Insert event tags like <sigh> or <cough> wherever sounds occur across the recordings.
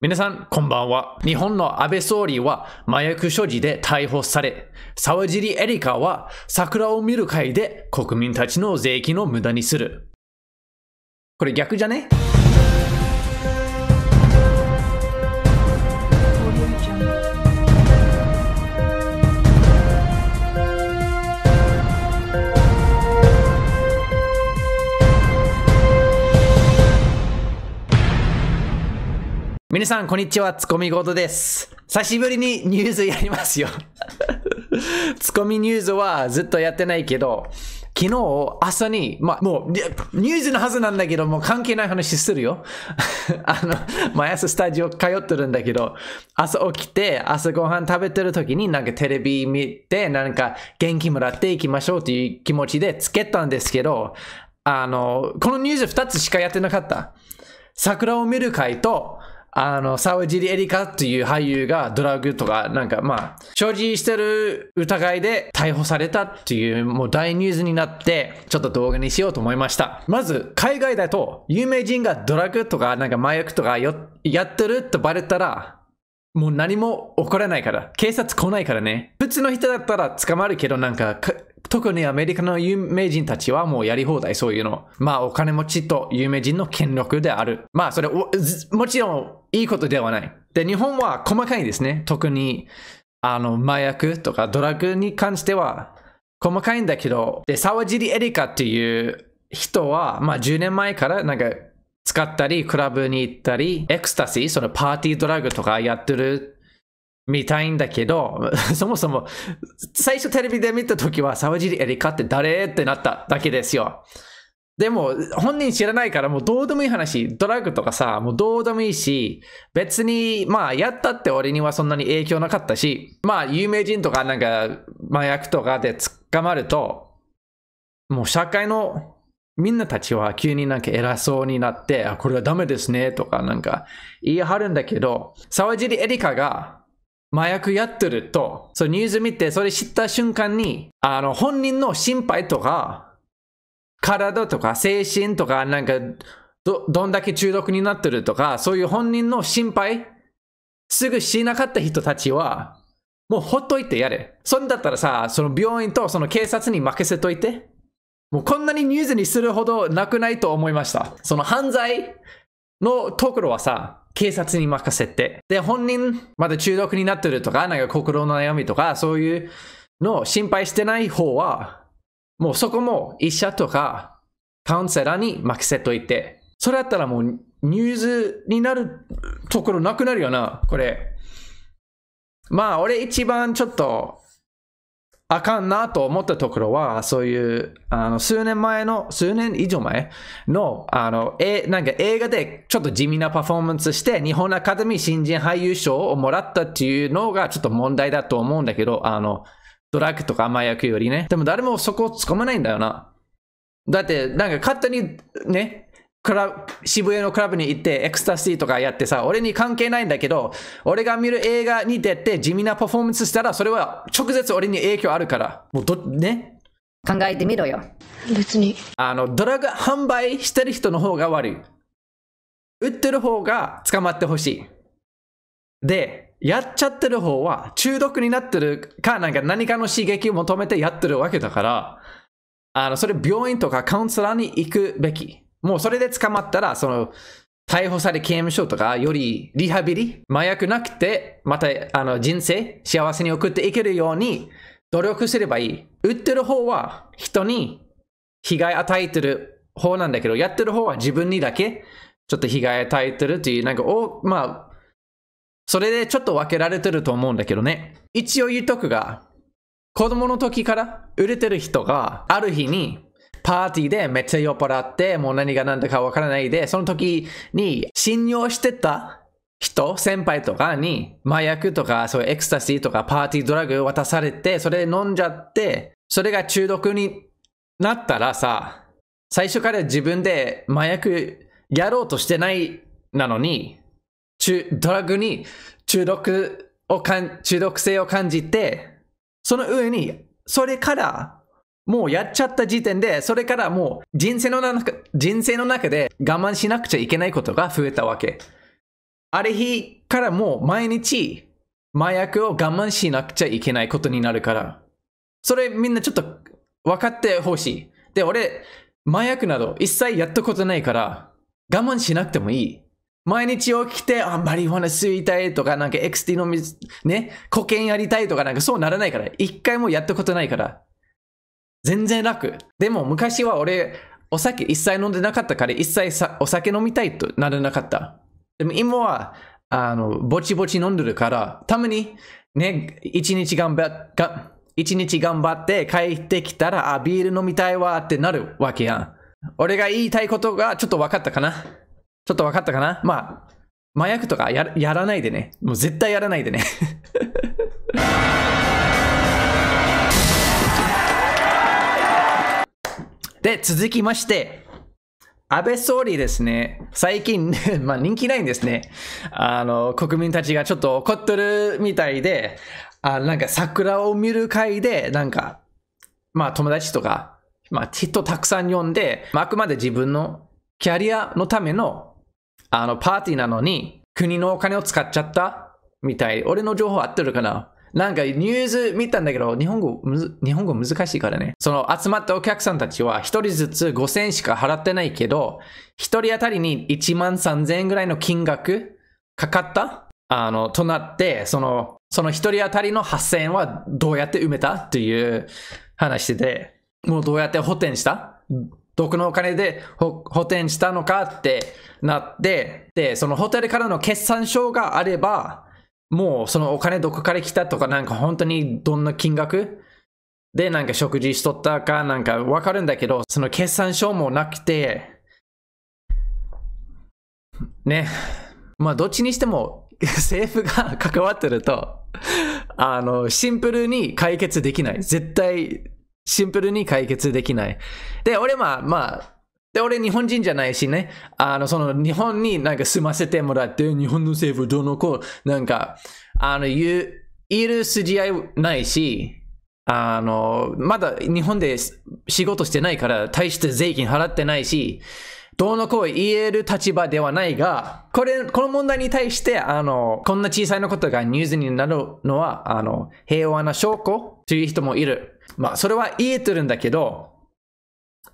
皆さん、こんばんは。日本の安倍総理は麻薬所持で逮捕され、沢尻エリカは桜を見る会で国民たちの税金を無駄にする。これ逆じゃねさん、こんにちは。ツコミゴードです。久しぶりにニュースやりますよ <laughs> ツコミニュースはずっとやってないけど、昨日朝に、まあ、もう、ニュースのはずなんだけど、もう関係ない話するよ。<laughs> あの、毎朝スタジオ通ってるんだけど、朝起きて、朝ごはん食べてる時になんかテレビ見て、なんか元気もらっていきましょうという気持ちでつけたんですけど、あの、このニュース2つしかやってなかった。桜を見る会と、あの、沢尻エリカっていう俳優がドラッグとか、なんかまあ、所持してる疑いで逮捕されたっていう、もう大ニュースになって、ちょっと動画にしようと思いました。まず、海外だと、有名人がドラッグとか、なんか麻薬とかやってるってバレたら、もう何も起こらないから。警察来ないからね。普通の人だったら捕まるけど、なんか特にアメリカの有名人たちはもうやり放題そういうの。まあお金持ちと有名人の権力である。まあそれもちろんいいことではない。で、日本は細かいですね。特にあの麻薬とかドラッグに関しては細かいんだけど、で、沢尻エリカっていう人は、まあ10年前からなんか使ったり、クラブに行ったり、エクスタシー、そのパーティードラッグとかやってる見たいんだけど、<laughs> そもそも、最初テレビで見た時は、沢尻エリカって誰ってなっただけですよ。でも、本人知らないから、もうどうでもいい話、ドラッグとかさ、もうどうでもいいし、別に、まあ、やったって俺にはそんなに影響なかったし、まあ、有名人とかなんか、麻薬とかで捕まると、もう社会のみんなたちは急になんか偉そうになって、あ、これはダメですね、とかなんか言い張るんだけど、沢尻エリカが麻薬やってると、そのニュース見て、それ知った瞬間に、あの、本人の心配とか、体とか精神とか、なんか、ど、どんだけ中毒になってるとか、そういう本人の心配、すぐしなかった人たちは、もうほっといてやれ。そんだったらさ、その病院とその警察に負けせといて。もうこんなにニュースにするほどなくないと思いました。その犯罪のところはさ、警察に任せて、で、本人まだ中毒になってるとか、なんか心の悩みとか、そういうのを心配してない方は、もうそこも医者とかカウンセラーに任せといて、それだったらもうニュースになるところなくなるよな、これ。まあ、俺一番ちょっとあかんなと思ったところは、そういう、あの、数年前の、数年以上前の、あの、え、なんか映画でちょっと地味なパフォーマンスして、日本アカデミー新人俳優賞をもらったっていうのがちょっと問題だと思うんだけど、あの、ドラッグとか麻薬よりね。でも誰もそこをつかまないんだよな。だって、なんか勝手にね、クラ渋谷のクラブに行ってエクスタシーとかやってさ、俺に関係ないんだけど、俺が見る映画に出て地味なパフォーマンスしたら、それは直接俺に影響あるから。もうど、ね考えてみろよ。別に。あの、ドラッグ販売してる人の方が悪い。売ってる方が捕まってほしい。で、やっちゃってる方は中毒になってるか、なんか何かの刺激を求めてやってるわけだから、あの、それ病院とかカウンセラーに行くべき。もうそれで捕まったら、その、逮捕され刑務所とか、よりリハビリ、麻薬なくて、また、あの、人生、幸せに送っていけるように、努力すればいい。売ってる方は、人に被害与えてる方なんだけど、やってる方は自分にだけ、ちょっと被害与えてるっていう、なんか、お、まあ、それでちょっと分けられてると思うんだけどね。一応言っとくが、子供の時から売れてる人が、ある日にパーティーでめっちゃ酔っ払って、もう何が何だかわからないで、その時に信用してた人、先輩とかに麻薬とかそういうエクスタシーとかパーティードラッグ渡されて、それ飲んじゃって、それが中毒になったらさ、最初から自分で麻薬やろうとしてないなのに、ドラッグに中毒を中毒性を感じて、その上に、それからもうやっちゃった時点で、それからもう人生の中、人生の中で我慢しなくちゃいけないことが増えたわけ。ある日からもう毎日麻薬を我慢しなくちゃいけないことになるから。それみんなちょっと分かってほしい。で、俺、麻薬など一切やったことないから、我慢しなくてもいい。毎日起きて、あ、マリファナ吸いたいとか、なんか XT の水、ね、コケンやりたいとか、なんかそうならないから。一回もやったことないから。全然楽。でも昔は俺、お酒一切飲んでなかったから、一切お酒飲みたいとならなかった。でも今は、あの、ぼちぼち飲んでるから、たまに、ね、一日頑張っ、が、一日頑張って帰ってきたら、あ、ビール飲みたいわってなるわけやん。俺が言いたいことがちょっと分かったかなちょっと分かったかなまあ、麻薬とかやらないでね。もう絶対やらないでね <laughs> で、続きまして、安倍総理ですね、最近、<laughs> まあ人気ないんですね。あの、国民たちがちょっと怒ってるみたいで、あなんか桜を見る会で、なんか、まあ友達とか、まあ人たくさん呼んで、まあ、あくまで自分のキャリアのための、あのパーティーなのに、国のお金を使っちゃったみたい。俺の情報合ってるかななんかニュース見たんだけど、日本語、日本語難しいからね。その集まったお客さんたちは1人ずつ5000しか払ってないけど、1人当たりに1万3000円ぐらいの金額かかったあの、となって、その、その1人当たりの8000円はどうやって埋めたっていう話で、もうどうやって補填した毒のお金で補填したのかってなって、で、そのホテルからの決算書があれば、もうそのお金どこから来たとか、なんか本当にどんな金額でなんか食事しとったかなんかわかるんだけど、その決算書もなくて、ね、まあどっちにしても <laughs> 政府が関わってると、あの、シンプルに解決できない。絶対、シンプルに解決できない。で、俺まあ、まあ、で、俺日本人じゃないしね、あの、その日本になんか住ませてもらって、日本の政府どの子、なんか、あの、言う、いる筋合いないし、あの、まだ日本で仕事してないから、大して税金払ってないし、どうのこう言える立場ではないが、これ、この問題に対して、あの、こんな小さなことがニュースになるのは、あの、平和な証拠という人もいる。まあ、それは言えてるんだけど、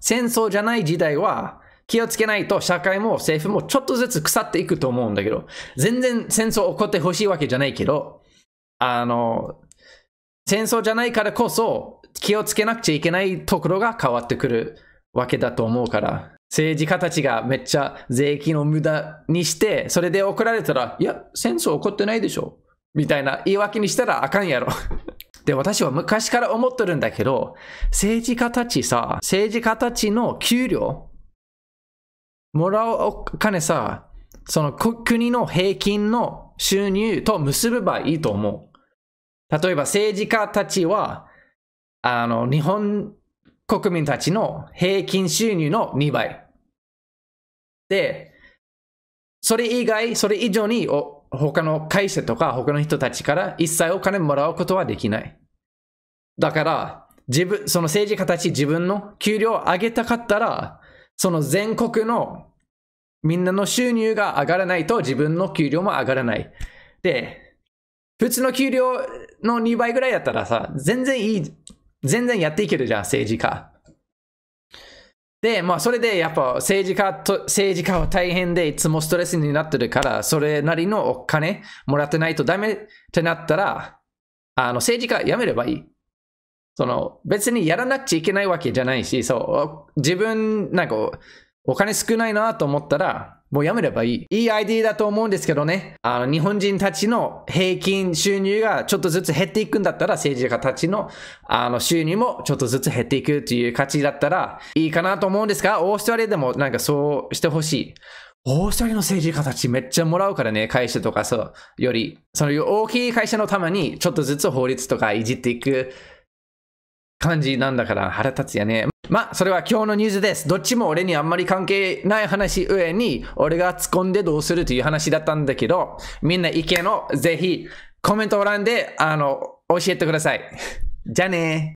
戦争じゃない時代は、気をつけないと社会も政府もちょっとずつ腐っていくと思うんだけど、全然戦争起こってほしいわけじゃないけど、あの、戦争じゃないからこそ気をつけなくちゃいけないところが変わってくるわけだと思うから、政治家たちがめっちゃ税金を無駄にして、それで怒られたら、いや、戦争起こってないでしょ。みたいな言い訳にしたらあかんやろ。で、私は昔から思ってるんだけど、政治家たちさ、政治家たちの給料、もらうお金さ、その国の平均の収入と結べばいいと思う。例えば政治家たちは、あの、日本国民たちの平均収入の2倍。で、それ以外、それ以上にお他の会社とか他の人たちから一切お金もらうことはできない。だから、自分、その政治家たち自分の給料を上げたかったら、その全国のみんなの収入が上がらないと自分の給料も上がらない。で、普通の給料の2倍ぐらいだったらさ、全然いい、全然やっていけるじゃん、政治家。で、まあ、それでやっぱ政治家と、政治家は大変でいつもストレスになってるから、それなりのお金もらってないとダメってなったら、あの、政治家辞めればいい。その、別にやらなくちゃいけないわけじゃないし、そう、自分、なんか、お金少ないなと思ったら、もうやめればいい。いいアイディアだと思うんですけどね。あの、日本人たちの平均収入がちょっとずつ減っていくんだったら、政治家たちの、あの、収入もちょっとずつ減っていくっていう価値だったら、いいかなと思うんですが、オーストラリアでもなんかそうしてほしい。オーストラリアの政治家たちめっちゃもらうからね、会社とかそう、より、その大きい会社のためにちょっとずつ法律とかいじっていく感じなんだから腹立つやね。まあ、それは今日のニュースです。どっちも俺にあんまり関係ない話上に、俺が突っ込んでどうするという話だったんだけど、みんな意見をぜひコメント欄で、あの、教えてください。じゃあね